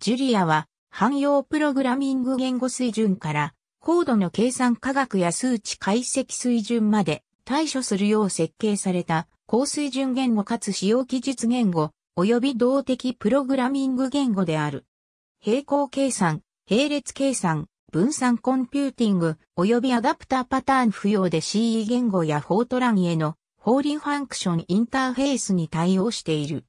ジュリアは汎用プログラミング言語水準から高度の計算科学や数値解析水準まで対処するよう設計された高水準言語かつ使用技術言語及び動的プログラミング言語である。平行計算、並列計算、分散コンピューティング及びアダプターパターン不要で CE 言語やフォートランへの法輪ファンクションインターフェースに対応している。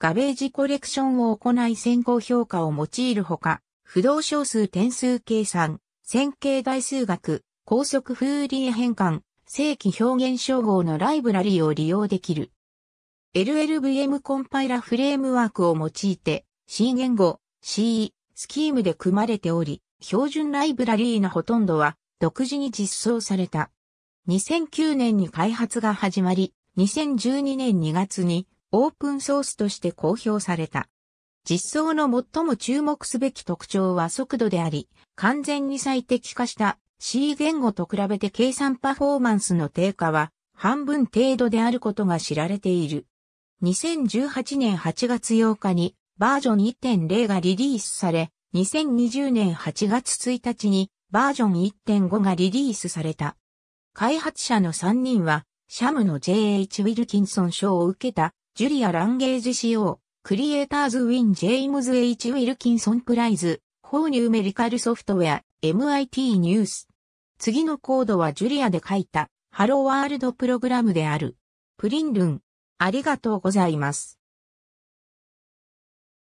ガベージコレクションを行い先行評価を用いるほか、不動小数点数計算、線形代数学、高速フーリエ変換、正規表現称号のライブラリを利用できる。LLVM コンパイラフレームワークを用いて C 言語、C、スキームで組まれており、標準ライブラリーのほとんどは独自に実装された。2009年に開発が始まり、2012年2月にオープンソースとして公表された。実装の最も注目すべき特徴は速度であり、完全に最適化した C 言語と比べて計算パフォーマンスの低下は半分程度であることが知られている。2018年8月8日にバージョン1.0がリリースされ、2020年8月1日にバージョン1.5がリリースされた。開発者の3人は、シャムの JH ウィルキンソン賞を受けたジュリア・ランゲージ仕様、クリエイターズ・ウィン・ジェイムズ・ H・ ウィルキンソン・プライズ、ーニューメリカルソフトウェア、MIT ニュース。次のコードはジュリアで書いた、ハローワールドプログラムである。プリンルン。ありがとうございます。